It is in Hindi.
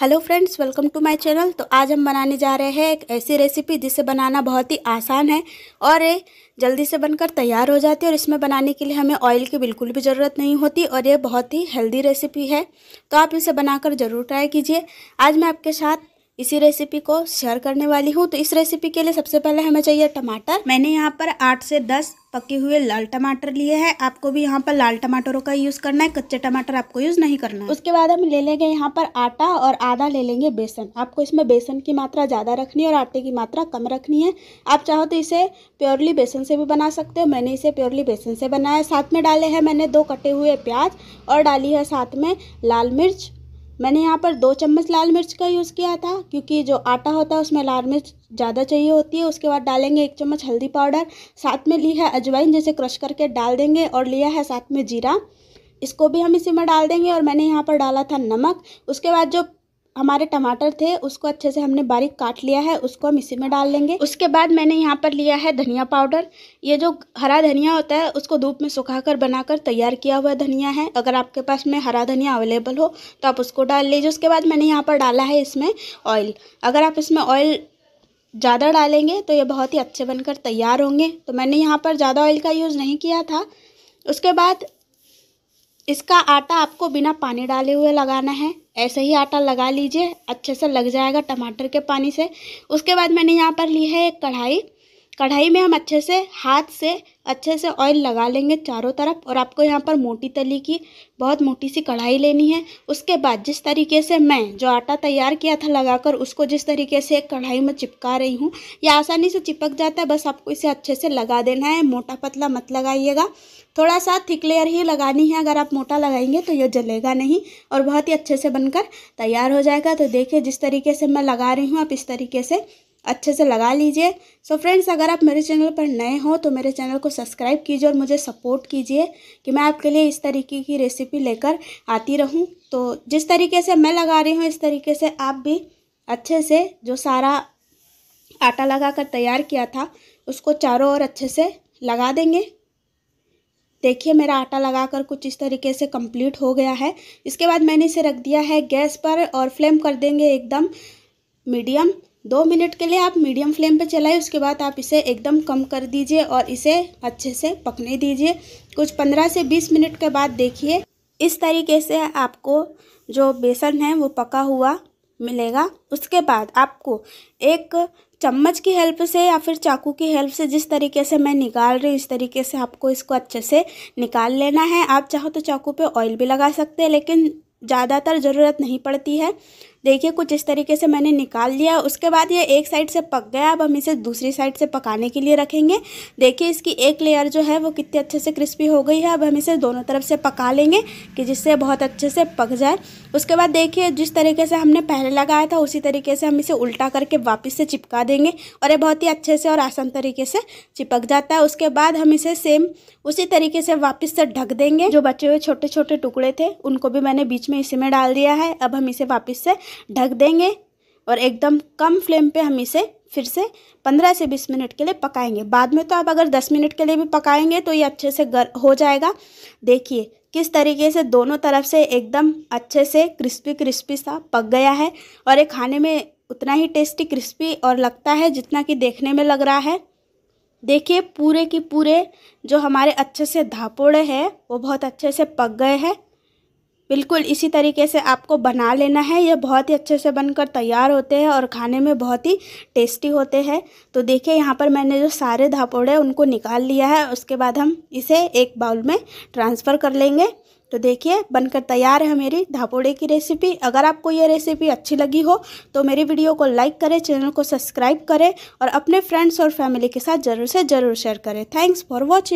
hello friends welcome to my channel तो आज हम बनाने जा रहे हैं एक ऐसी रेसिपी जिसे बनाना बहुत ही आसान है और ये जल्दी से बनकर तैयार हो जाती है और इसमें बनाने के लिए हमें ऑयल की बिल्कुल भी ज़रूरत नहीं होती और ये बहुत ही हेल्दी रेसिपी है तो आप इसे बनाकर ज़रूर ट्राई कीजिए आज मैं आपके साथ इसी रेसिपी को शेयर करने वाली हूँ तो इस रेसिपी के लिए सबसे पहले हमें चाहिए टमाटर मैंने यहाँ पर आठ से दस पके हुए लाल टमाटर लिए हैं आपको भी यहाँ पर लाल टमाटरों का यूज करना है कच्चे टमाटर आपको यूज नहीं करना है उसके बाद हम ले लेंगे यहाँ पर आटा और आधा ले लेंगे बेसन आपको इसमें बेसन की मात्रा ज्यादा रखनी है और आटे की मात्रा कम रखनी है आप चाहो तो इसे प्योरली बेसन से भी बना सकते हो मैंने इसे प्योरली बेसन से बनाया साथ में डाले हैं मैंने दो कटे हुए प्याज और डाली है साथ में लाल मिर्च मैंने यहाँ पर दो चम्मच लाल मिर्च का यूज़ किया था क्योंकि जो आटा होता है उसमें लाल मिर्च ज़्यादा चाहिए होती है उसके बाद डालेंगे एक चम्मच हल्दी पाउडर साथ में ली है अजवाइन जैसे क्रश करके डाल देंगे और लिया है साथ में जीरा इसको भी हम इसी में डाल देंगे और मैंने यहाँ पर डाला था नमक उसके बाद जो हमारे टमाटर थे उसको अच्छे से हमने बारीक काट लिया है उसको हम इसी में डाल लेंगे उसके बाद मैंने यहाँ पर लिया है धनिया पाउडर ये जो हरा धनिया होता है उसको धूप में सुखाकर बनाकर तैयार किया हुआ धनिया है अगर आपके पास में हरा धनिया अवेलेबल हो तो आप उसको डाल लीजिए उसके बाद मैंने यहाँ पर डाला है इसमें ऑयल अगर आप इसमें ऑयल ज़्यादा डालेंगे तो ये बहुत ही अच्छे बनकर तैयार होंगे तो मैंने यहाँ पर ज़्यादा ऑयल का यूज़ नहीं किया था उसके बाद इसका आटा आपको बिना पानी डाले हुए लगाना है ऐसे ही आटा लगा लीजिए अच्छे से लग जाएगा टमाटर के पानी से उसके बाद मैंने यहाँ पर ली है एक कढ़ाई कढ़ाई में हम अच्छे से हाथ से अच्छे से ऑयल लगा लेंगे चारों तरफ और आपको यहाँ पर मोटी तली की बहुत मोटी सी कढ़ाई लेनी है उसके बाद जिस तरीके से मैं जो आटा तैयार किया था लगाकर उसको जिस तरीके से एक कढ़ाई में चिपका रही हूँ यह आसानी से चिपक जाता है बस आपको इसे अच्छे से लगा देना है मोटा पतला मत लगाइएगा थोड़ा सा थिक लेयर ही लगानी है अगर आप मोटा लगाएंगे तो ये जलेगा नहीं और बहुत ही अच्छे से बनकर तैयार हो जाएगा तो देखिए जिस तरीके से मैं लगा रही हूँ आप इस तरीके से अच्छे से लगा लीजिए सो so फ्रेंड्स अगर आप मेरे चैनल पर नए हो तो मेरे चैनल को सब्सक्राइब कीजिए और मुझे सपोर्ट कीजिए कि मैं आपके लिए इस तरीके की रेसिपी लेकर आती रहूँ तो जिस तरीके से मैं लगा रही हूँ इस तरीके से आप भी अच्छे से जो सारा आटा लगा कर तैयार किया था उसको चारों ओर अच्छे से लगा देंगे देखिए मेरा आटा लगाकर कुछ इस तरीके से कंप्लीट हो गया है इसके बाद मैंने इसे रख दिया है गैस पर और फ्लेम कर देंगे एकदम मीडियम दो मिनट के लिए आप मीडियम फ्लेम पे चलाएं उसके बाद आप इसे एकदम कम कर दीजिए और इसे अच्छे से पकने दीजिए कुछ पंद्रह से बीस मिनट के बाद देखिए इस तरीके से आपको जो बेसन है वो पका हुआ मिलेगा उसके बाद आपको एक चम्मच की हेल्प से या फिर चाकू की हेल्प से जिस तरीके से मैं निकाल रही हूँ इस तरीके से आपको इसको अच्छे से निकाल लेना है आप चाहो तो चाकू पे ऑयल भी लगा सकते हैं लेकिन ज़्यादातर ज़रूरत नहीं पड़ती है देखिए कुछ इस तरीके से मैंने निकाल लिया उसके बाद ये एक साइड से पक गया अब हम इसे दूसरी साइड से पकाने के लिए रखेंगे देखिए इसकी एक लेयर जो है वो कितने अच्छे से क्रिस्पी हो गई है अब हम इसे दोनों तरफ से पका लेंगे कि जिससे बहुत अच्छे से पक जाए उसके बाद देखिए जिस तरीके से हमने पहले लगाया था उसी तरीके से हम इसे उल्टा करके वापस से चिपका देंगे और ये बहुत ही अच्छे से और आसान तरीके से चिपक जाता है उसके बाद हम इसे सेम उसी तरीके से वापस से ढक देंगे जो बचे हुए छोटे छोटे टुकड़े थे उनको भी मैंने बीच में इसी में डाल दिया है अब हम इसे वापस से ढक देंगे और एकदम कम फ्लेम पे हम इसे फिर से 15 से 20 मिनट के लिए पकाएंगे बाद में तो आप अगर 10 मिनट के लिए भी पकाएंगे तो ये अच्छे से गर हो जाएगा देखिए किस तरीके से दोनों तरफ से एकदम अच्छे से क्रिस्पी क्रिस्पी सा पक गया है और ये खाने में उतना ही टेस्टी क्रिस्पी और लगता है जितना कि देखने में लग रहा है देखिए पूरे की पूरे जो हमारे अच्छे से धापोड़े हैं वो बहुत अच्छे से पक गए हैं बिल्कुल इसी तरीके से आपको बना लेना है ये बहुत ही अच्छे से बनकर तैयार होते हैं और खाने में बहुत ही टेस्टी होते हैं तो देखिए यहाँ पर मैंने जो सारे धापोड़े उनको निकाल लिया है उसके बाद हम इसे एक बाउल में ट्रांसफ़र कर लेंगे तो देखिए बनकर तैयार है मेरी धापोड़े की रेसिपी अगर आपको ये रेसिपी अच्छी लगी हो तो मेरी वीडियो को लाइक करें चैनल को सब्सक्राइब करें और अपने फ्रेंड्स और फैमिली के साथ ज़रूर से ज़रूर शेयर करें थैंक्स फॉर वॉचिंग